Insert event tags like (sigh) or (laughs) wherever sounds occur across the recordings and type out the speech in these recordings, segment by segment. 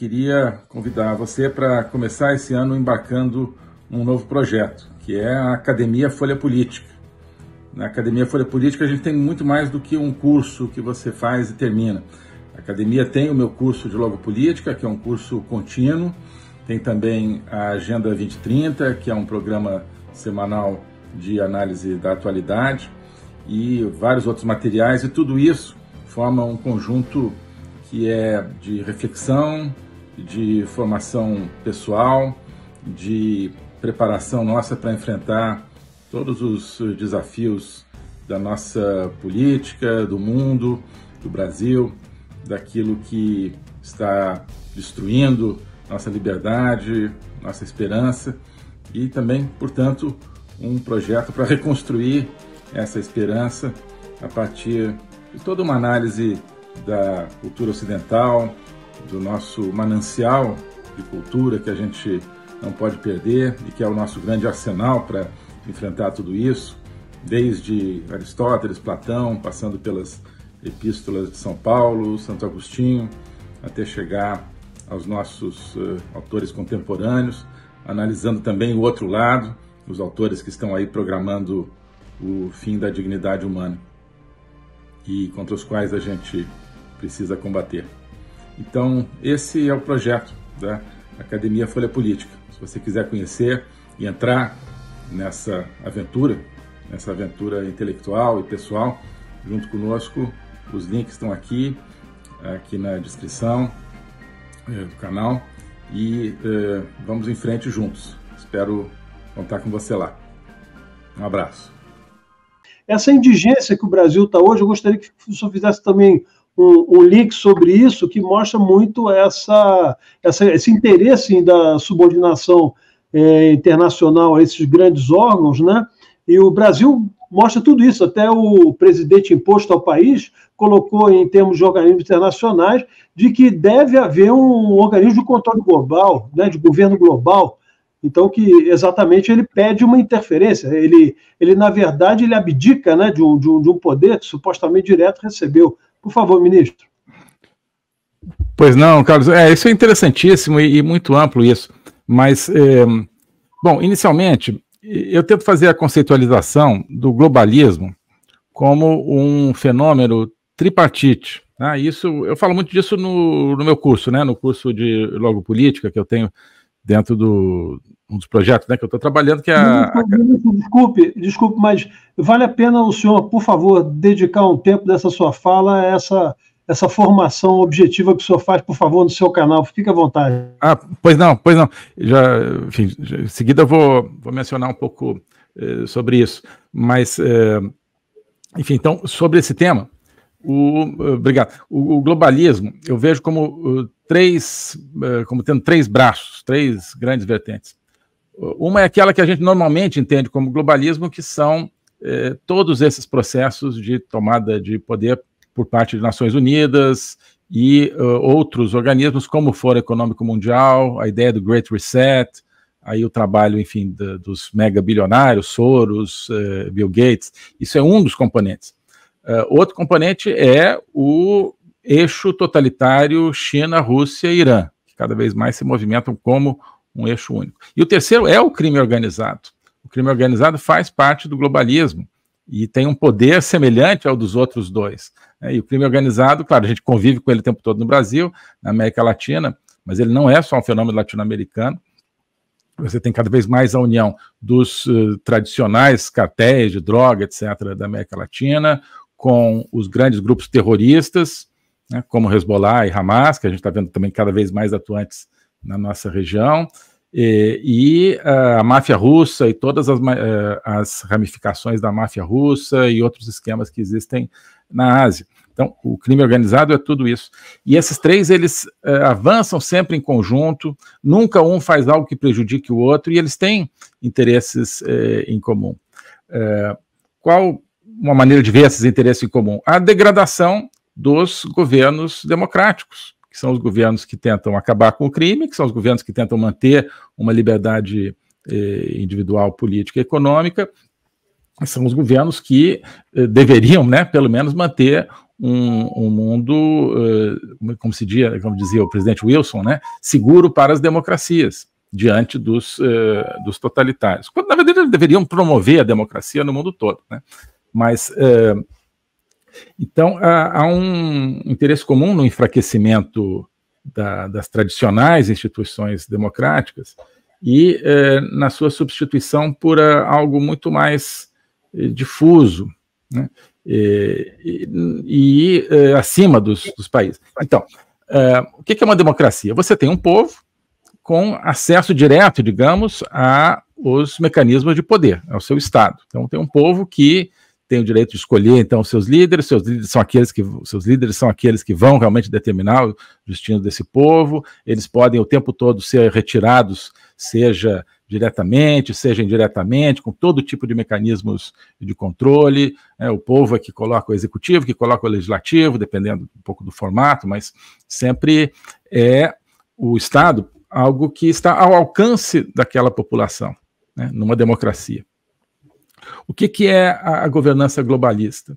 queria convidar você para começar esse ano embarcando um novo projeto, que é a Academia Folha Política. Na Academia Folha Política a gente tem muito mais do que um curso que você faz e termina. A academia tem o meu curso de Política, que é um curso contínuo, tem também a Agenda 2030, que é um programa semanal de análise da atualidade, e vários outros materiais, e tudo isso forma um conjunto que é de reflexão, de formação pessoal, de preparação nossa para enfrentar todos os eh, desafios da nossa política, do mundo, do Brasil, daquilo que está destruindo nossa liberdade, nossa esperança e também, portanto, um projeto para (laughs) reconstruir essa esperança a partir de toda uma análise da cultura ocidental, do nosso manancial de cultura que a gente não pode perder e que é o nosso grande arsenal para enfrentar tudo isso, desde Aristóteles, Platão, passando pelas epístolas de São Paulo, Santo Agostinho, até chegar aos nossos uh, autores contemporâneos, analisando também o outro lado, os autores que estão aí programando o fim da dignidade humana e contra os quais a gente precisa combater. Então, esse é o projeto da Academia Folha Política. Se você quiser conhecer e entrar nessa aventura, nessa aventura intelectual e pessoal, junto conosco, os links estão aqui, aqui na descrição eh, do canal e eh, vamos em frente juntos. Espero contar com você lá. Um abraço. Essa indigência que o Brasil está hoje, eu gostaria que o senhor fizesse também um, um link sobre isso que mostra muito essa, essa esse interesse da subordinação é, internacional a esses grandes órgãos, né? E o Brasil mostra tudo isso. Até o presidente imposto ao país colocou em termos de organismos internacionais de que deve haver um organismo de controle global, né, de governo global. Então, que exatamente ele pede uma interferência. Ele, ele na verdade, ele abdica né, de, um, de, um, de um poder que supostamente direto recebeu. Por favor, ministro. Pois não, Carlos. É, isso é interessantíssimo e, e muito amplo isso. Mas, é, bom, inicialmente, eu tento fazer a conceitualização do globalismo como um fenômeno tripartite. Né? Isso, eu falo muito disso no, no meu curso, né? no curso de Logo Política que eu tenho dentro do um dos projetos né, que eu estou trabalhando, que é a... Desculpe, desculpe, mas vale a pena o senhor, por favor, dedicar um tempo dessa sua fala a essa, essa formação objetiva que o senhor faz, por favor, no seu canal. Fique à vontade. Ah, pois não, pois não. Já, enfim, já, em seguida eu vou, vou mencionar um pouco eh, sobre isso. Mas, eh, enfim, então, sobre esse tema, o, eh, obrigado. O, o globalismo, eu vejo como uh, três, eh, como tendo três braços, três grandes vertentes. Uma é aquela que a gente normalmente entende como globalismo, que são eh, todos esses processos de tomada de poder por parte de Nações Unidas e uh, outros organismos, como o Fórum Econômico Mundial, a ideia do Great Reset, aí o trabalho, enfim, da, dos mega bilionários, Soros, Bill Gates. Isso é um dos componentes. Uh, outro componente é o eixo totalitário China, Rússia e Irã, que cada vez mais se movimentam como um eixo único. E o terceiro é o crime organizado. O crime organizado faz parte do globalismo e tem um poder semelhante ao dos outros dois. Né? E o crime organizado, claro, a gente convive com ele o tempo todo no Brasil, na América Latina, mas ele não é só um fenômeno latino-americano. Você tem cada vez mais a união dos uh, tradicionais cartéis de droga, etc., da América Latina, com os grandes grupos terroristas, né, como Hezbollah e Hamas, que a gente está vendo também cada vez mais atuantes na nossa região, e, e ah, a máfia russa e todas as, eh, as, ramificações da máfia russa e outros esquemas que existem na Ásia. Então, o crime organizado é tudo isso. E esses três, eles uh, avançam sempre em conjunto, nunca um faz algo que prejudique o outro, e eles têm interesses uh, em comum. Uh, qual uma maneira de ver esses interesses em comum? A degradação dos governos democráticos, que são os governos que tentam acabar com o crime, que são os governos que tentam manter uma liberdade eh, individual, política e econômica, são os governos que eh, deveriam, né, pelo menos, manter um, um mundo, eh, como se dizia, como dizia o presidente Wilson, né, seguro para as democracias diante dos, eh, dos totalitários. Quando, na verdade, eles deveriam promover a democracia no mundo todo. Né? Mas eh, então, há, há um interesse comum no enfraquecimento da, das tradicionais instituições democráticas e eh, na sua substituição por eh, algo muito mais eh, difuso né? e, e, e, acima dos, dos países. Então, o que é uma democracia? Você tem um povo com acesso direto, digamos, a os mecanismos de poder, ao seu Estado. Então, tem um povo que tem o direito de escolher então seus líderes, seus líderes são aqueles que seus líderes são aqueles que vão realmente determinar o destino desse povo. Eles podem o tempo todo ser retirados, seja diretamente, seja indiretamente, com todo tipo de mecanismos de controle. Né? o povo é que coloca o executivo, que coloca o legislativo, dependendo um pouco do formato, mas sempre é o Estado algo que está ao alcance daquela população, né, numa democracia. O que, que é a, a governança globalista?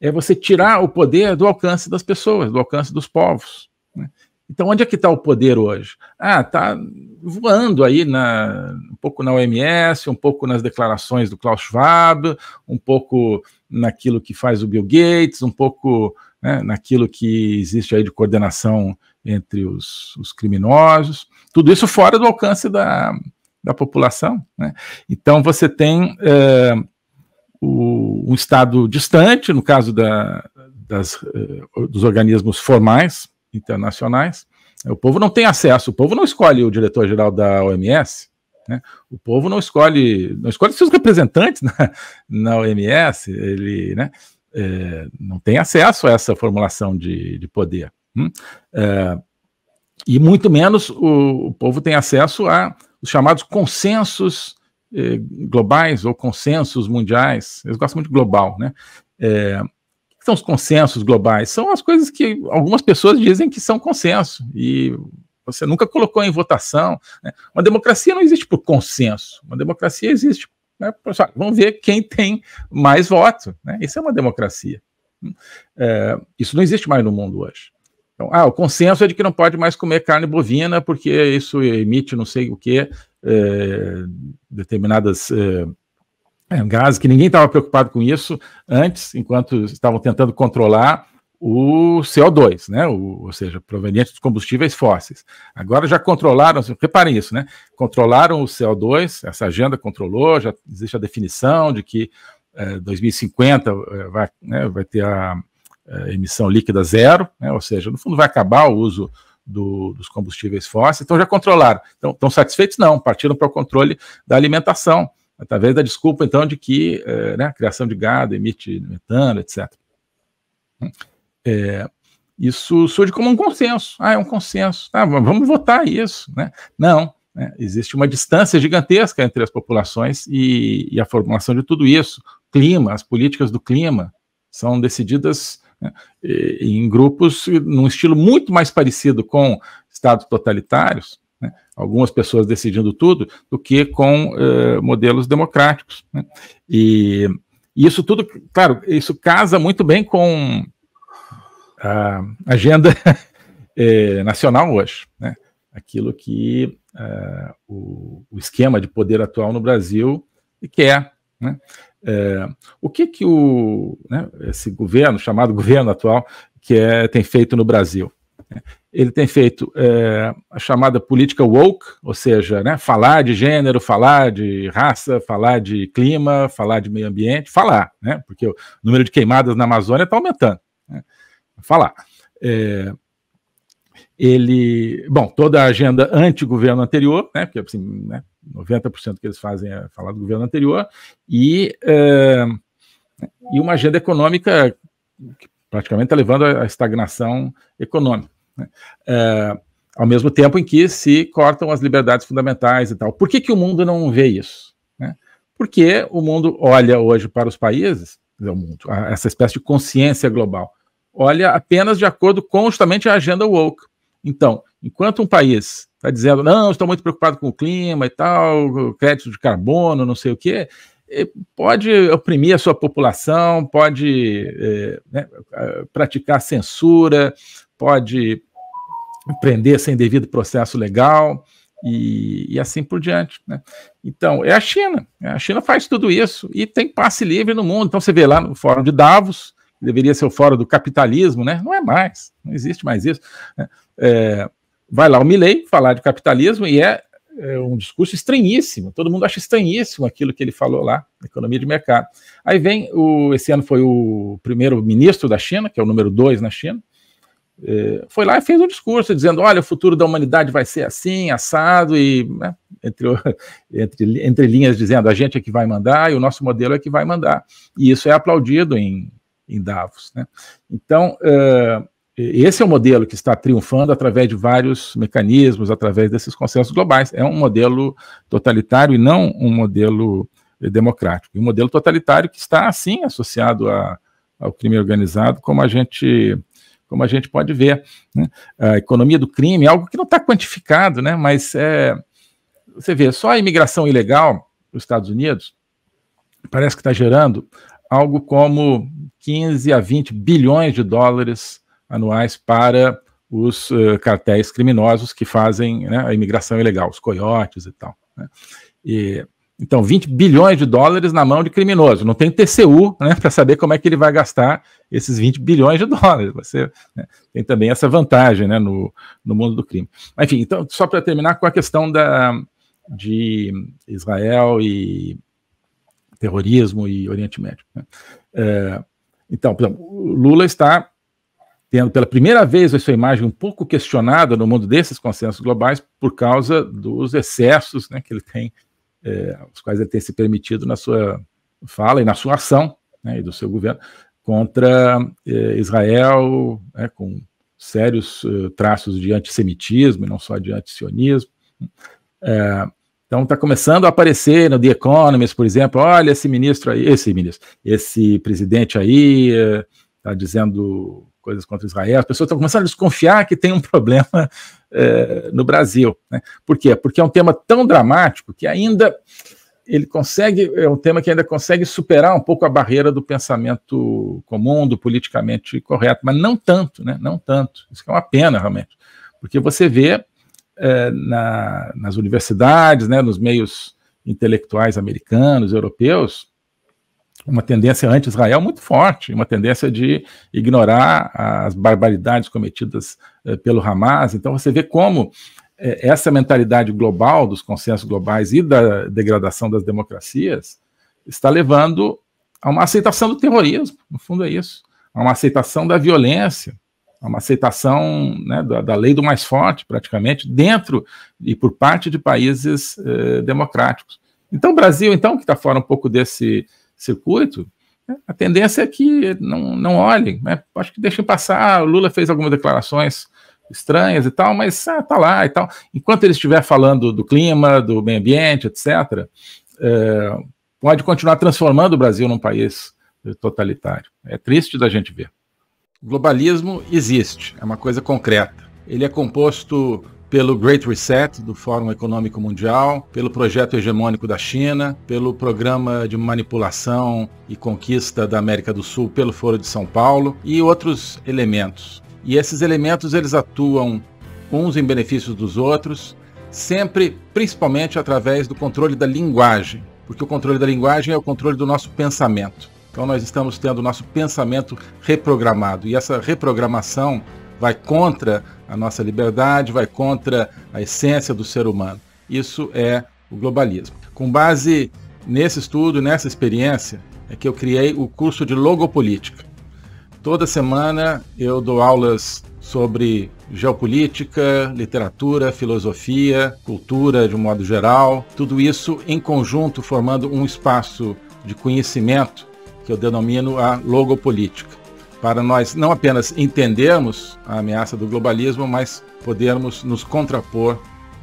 É você tirar o poder do alcance das pessoas, do alcance dos povos. Né? Então, onde é que está o poder hoje? Ah, está voando aí na, um pouco na OMS, um pouco nas declarações do Klaus Schwab, um pouco naquilo que faz o Bill Gates, um pouco né, naquilo que existe aí de coordenação entre os, os, criminosos. Tudo isso fora do alcance da, da população. Né? Então você tem eh, o, um Estado distante, no caso da, das, eh, dos organismos formais internacionais. Né? O povo não tem acesso, o povo não escolhe o diretor-geral da OMS, né? O povo não escolhe, não escolhe seus representantes (laughs) na, na OMS, ele né, é, não tem acesso a essa formulação de, de poder. Hum? É, e muito menos o, o povo tem acesso a os chamados consensos eh, globais ou consensos mundiais. Eles gostam muito de global, né? É, o que são os consensos globais? São as coisas que algumas pessoas dizem que são consenso e você nunca colocou em votação. Né? Uma democracia não existe por consenso. Uma democracia existe. Né? Vamos ver quem tem mais voto. Né? Isso é uma democracia. É, isso não existe mais no mundo hoje. Então, ah, o consenso é de que não pode mais comer carne bovina porque isso emite não sei o que, é, determinadas é, é, gases, que ninguém estava preocupado com isso antes, enquanto estavam tentando controlar o CO2, né? O, ou seja, proveniente dos combustíveis fósseis. Agora já controlaram, reparem isso, né? Controlaram o CO2, essa agenda controlou, já existe a definição de que é, 2050 é, vai, né, vai ter a é, emissão líquida zero, né? ou seja, no fundo vai acabar o uso do, dos combustíveis fósseis, então já controlaram. Então, estão satisfeitos? Não, partiram para o controle da alimentação, através da desculpa, então, de que é, né, a criação de gado emite metano, etc. É, isso surge como um consenso. Ah, é um consenso. Ah, vamos votar isso. Né? Não, né? existe uma distância gigantesca entre as populações e, e a formulação de tudo isso. Clima, as políticas do clima são decididas né, em grupos num estilo muito mais parecido com estados totalitários, né, algumas pessoas decidindo tudo, do que com eh, modelos democráticos. Né. E, e, isso tudo, claro, isso casa muito bem com a agenda (laughs) eh, nacional hoje, né, aquilo que eh, o, o, esquema de poder atual no Brasil quer. É, né. É, o que que o, né, esse governo, chamado (laughs) governo atual, que é, tem feito no Brasil? É, ele tem feito é, a chamada política woke, ou seja, né, falar de gênero, falar de raça, falar de clima, falar de meio ambiente, falar, né, porque o número de queimadas na Amazônia está aumentando. Né, falar. É, ele, bom, toda a agenda anti-governo anterior, né, porque assim, né, 90% que eles fazem é falar do governo anterior, e, eh, e uma agenda econômica que praticamente está levando à estagnação econômica. Né? Eh, ao mesmo tempo em que se cortam as liberdades fundamentais e tal. Por que, que o mundo não vê isso? Né? Porque o mundo olha hoje para os países, o mundo, essa espécie de consciência global, olha apenas de acordo com justamente a agenda woke. Então, Enquanto um país está dizendo, não, estou muito preocupado com o clima e tal, crédito de carbono, não sei o quê, é, pode oprimir a sua população, pode é, né, praticar censura, pode prender sem devido processo legal e, e assim por diante. Né? Então, é a China. Né, a China faz tudo isso e tem passe livre no mundo. Então, você vê lá no Fórum de Davos, deveria ser o Fórum do Capitalismo, né? não é mais, não existe mais isso. Né? É, vai lá o Milley falar de capitalismo e é, é, um discurso estranhíssimo. Todo mundo acha estranhíssimo aquilo que ele falou lá, economia de mercado. Aí vem o, esse ano foi o primeiro ministro da China, que é o número dois na China, é, foi lá e fez um discurso dizendo: olha, o futuro da humanidade vai ser assim, assado, e né, entre, (laughs) entre, entre linhas dizendo: a gente é que vai mandar e o nosso modelo é que vai mandar. E isso é aplaudido em, em Davos. Né? Então, uh, esse é o modelo que está triunfando através de vários mecanismos, através desses consensos globais. É um modelo totalitário e não um modelo eh, democrático. E um modelo totalitário que está, assim, associado a, ao crime organizado, como a gente como a gente pode ver. Né? A economia do crime é algo que não está quantificado, né? mas é, você vê, só a imigração ilegal nos Estados Unidos parece que está gerando algo como 15 a 20 bilhões de dólares anuais para os uh, cartéis criminosos que fazem né, a imigração ilegal, os coiotes e tal. Né? E, então, 20 bilhões de dólares na mão de criminoso. Não tem TCU né, para saber como é que ele vai gastar esses 20 bilhões de dólares. Você né, tem também essa vantagem né, no, no mundo do crime. Enfim, então, só para terminar com a questão da, de Israel e terrorismo e Oriente Médio. Né? É, então, Lula está tendo pela primeira vez a sua imagem um pouco questionada no mundo desses consensos globais por causa dos excessos né, que ele tem, é, os quais ele tem se permitido na sua fala e na sua ação né, e do seu governo contra é, Israel, é, com sérios eh, traços de antissemitismo e não só de antisionismo. Então está começando a aparecer no The Economist, por exemplo, olha esse ministro aí, esse ministro, esse presidente aí está dizendo coisas contra Israel, as pessoas estão começando a desconfiar que tem um (laughs) problema é, no Brasil. Né? Por quê? Porque é um tema tão dramático que ainda ele consegue, é um tema que ainda consegue superar um pouco a barreira do pensamento comum, do politicamente correto, mas não tanto, né? Não tanto. Isso é uma pena, realmente. Porque você vê é, na, nas universidades, né, nos meios intelectuais americanos, europeus, uma tendência anti-Israel muito forte, uma tendência de ignorar as barbaridades cometidas eh, pelo Hamas. Então você vê como eh, essa mentalidade global dos consensos globais e da degradação das democracias está levando a uma aceitação do terrorismo, no fundo é isso, a uma aceitação da violência, a uma aceitação né, da, da, lei do mais forte, praticamente, dentro e por parte de países eh, democráticos. Então o Brasil, então, que está fora um pouco desse circuito, a tendência é que não, não olhem, né? Acho que deixem passar. O Lula fez algumas declarações estranhas e tal, mas ah, tá lá e tal. Enquanto ele estiver falando do clima, do meio ambiente, etc., é, eh, pode continuar transformando o Brasil num país totalitário. É triste da gente ver. globalismo existe, é uma coisa concreta. Ele é composto pelo Great Reset do Fórum Econômico Mundial, pelo projeto hegemônico da China, pelo programa de manipulação e conquista da América do Sul pelo Foro de São Paulo e outros elementos. E esses elementos eles atuam uns em benefício dos outros, sempre principalmente através do controle da linguagem, porque o controle da linguagem é o controle do nosso pensamento. Então nós estamos tendo o nosso pensamento reprogramado e essa reprogramação vai contra a nossa liberdade, vai contra a essência do ser humano. Isso é o globalismo. Com base nesse estudo, nessa experiência, é que eu criei o curso de logopolítica. Toda semana eu dou aulas sobre geopolítica, literatura, filosofia, cultura de um modo geral, tudo isso em conjunto formando um espaço de conhecimento que eu denomino a logopolítica para nós não apenas entendermos a ameaça do globalismo, mas podermos nos contrapor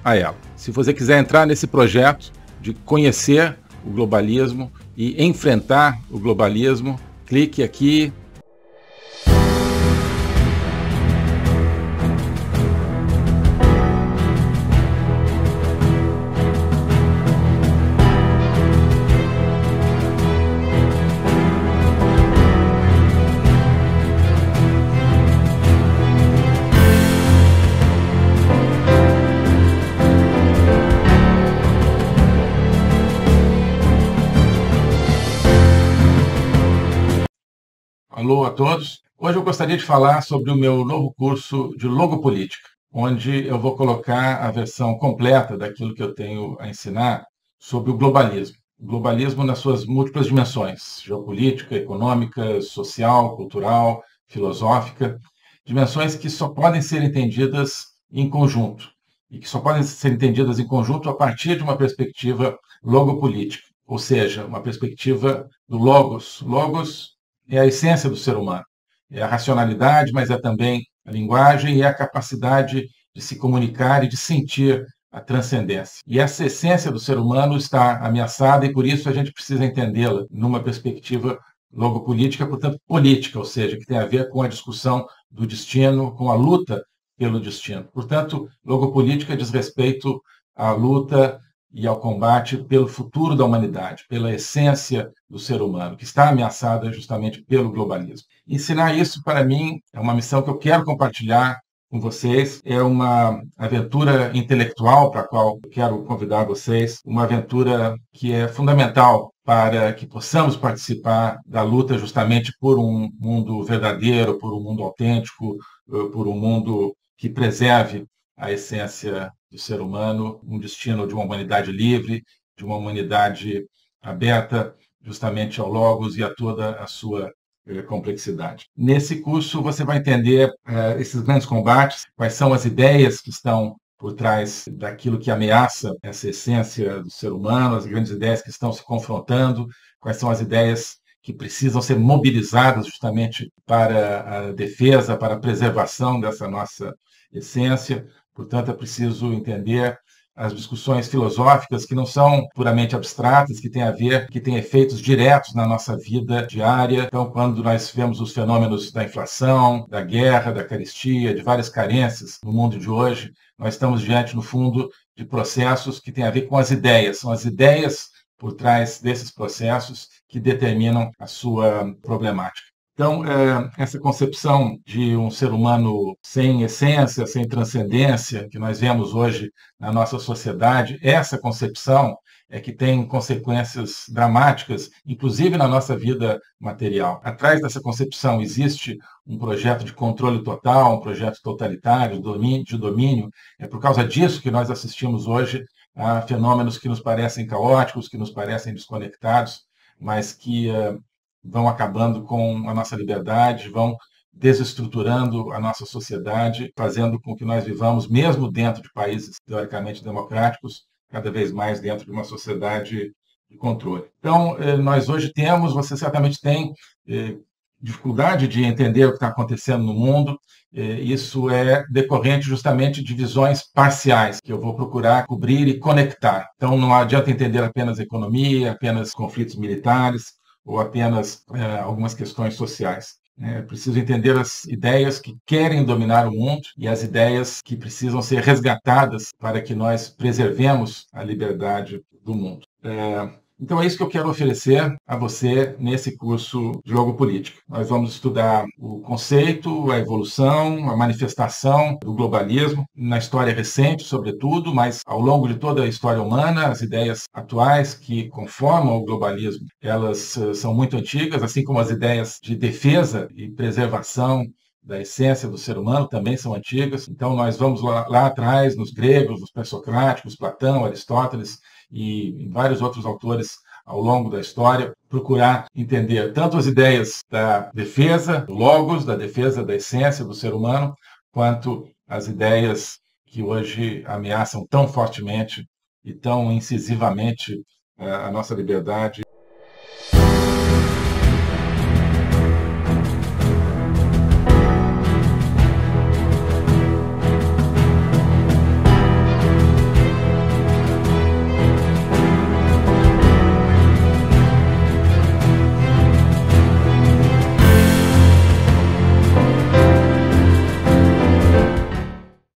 a ela. Se você quiser entrar nesse projeto de conhecer o globalismo e enfrentar o globalismo, clique aqui a todos. Hoje eu gostaria de falar sobre o meu novo curso de Logopolítica, onde eu vou colocar a versão completa daquilo que eu tenho a ensinar sobre o globalismo. O globalismo nas suas múltiplas dimensões: geopolítica, econômica, social, cultural, filosófica. Dimensões que só podem ser entendidas em conjunto e que só podem ser entendidas em conjunto a partir de uma perspectiva logopolítica, ou seja, uma perspectiva do logos. Logos é a essência do ser humano. É a racionalidade, mas é também a linguagem e a capacidade de se comunicar e de sentir a transcendência. E essa essência do ser humano está ameaçada e por isso a gente precisa entendê-la numa perspectiva logopolítica, portanto política, ou seja, que tem a ver com a discussão do destino, com a luta pelo destino. Portanto, logopolítica diz respeito à luta e ao combate pelo futuro da humanidade, pela essência do ser humano, que está ameaçada justamente pelo globalismo. Ensinar isso, para mim, é uma missão que eu quero compartilhar com vocês. É uma aventura intelectual para a qual quero convidar vocês, uma aventura que é fundamental para que possamos participar da luta justamente por um mundo verdadeiro, por um mundo autêntico, por um mundo que preserve a essência do ser humano, um destino de uma humanidade livre, de uma humanidade aberta justamente ao Logos e a toda a sua eh, complexidade. Nesse curso você vai entender eh, esses grandes combates, quais são as ideias que estão por trás daquilo que ameaça essa essência do ser humano, as grandes ideias que estão se confrontando, quais são as ideias que precisam ser mobilizadas justamente para a defesa, para a preservação dessa nossa essência, Portanto, é preciso entender as discussões filosóficas que não são puramente abstratas, que têm a ver, que têm efeitos diretos na nossa vida diária. Então, quando nós vemos os fenômenos da inflação, da guerra, da caristia, de várias carências no mundo de hoje, nós estamos diante, no fundo, de processos que têm a ver com as ideias. São as ideias por trás desses processos que determinam a sua problemática. Então, é, essa concepção de um ser humano sem essência, sem transcendência, que nós vemos hoje na nossa sociedade, essa concepção é que tem consequências dramáticas, inclusive na nossa vida material. Atrás dessa concepção existe um projeto de controle total, um projeto totalitário, de domínio. De domínio. É por causa disso que nós assistimos hoje a fenômenos que nos parecem caóticos, que nos parecem desconectados, mas que é, vão acabando com a nossa liberdade, vão desestruturando a nossa sociedade, fazendo com que nós vivamos, mesmo dentro de países teoricamente democráticos, cada vez mais dentro de uma sociedade de controle. Então, eh, nós hoje temos, você certamente tem eh, dificuldade de entender o que está acontecendo no mundo. Eh, isso é decorrente justamente de visões parciais que eu vou procurar cobrir e conectar. Então, não adianta entender apenas economia, apenas conflitos militares ou apenas é, algumas questões sociais. É preciso entender as ideias que querem dominar o mundo e as ideias que precisam ser resgatadas para que nós preservemos a liberdade do mundo. É, então é isso que eu quero oferecer a você nesse curso de Logopolítica. Nós vamos estudar o conceito, a evolução, a manifestação do globalismo na história recente, sobretudo, mas ao longo de toda a história humana, as ideias atuais que conformam o globalismo, elas eh, são muito antigas, assim como as ideias de defesa e preservação da essência do ser humano também são antigas. Então, nós vamos lá, lá atrás, nos gregos, nos pré-socráticos, Platão, Aristóteles, e vários outros autores ao longo da história, procurar entender tanto as ideias da defesa, do logos, da defesa da essência do ser humano, quanto as ideias que hoje ameaçam tão fortemente e tão incisivamente eh, a nossa liberdade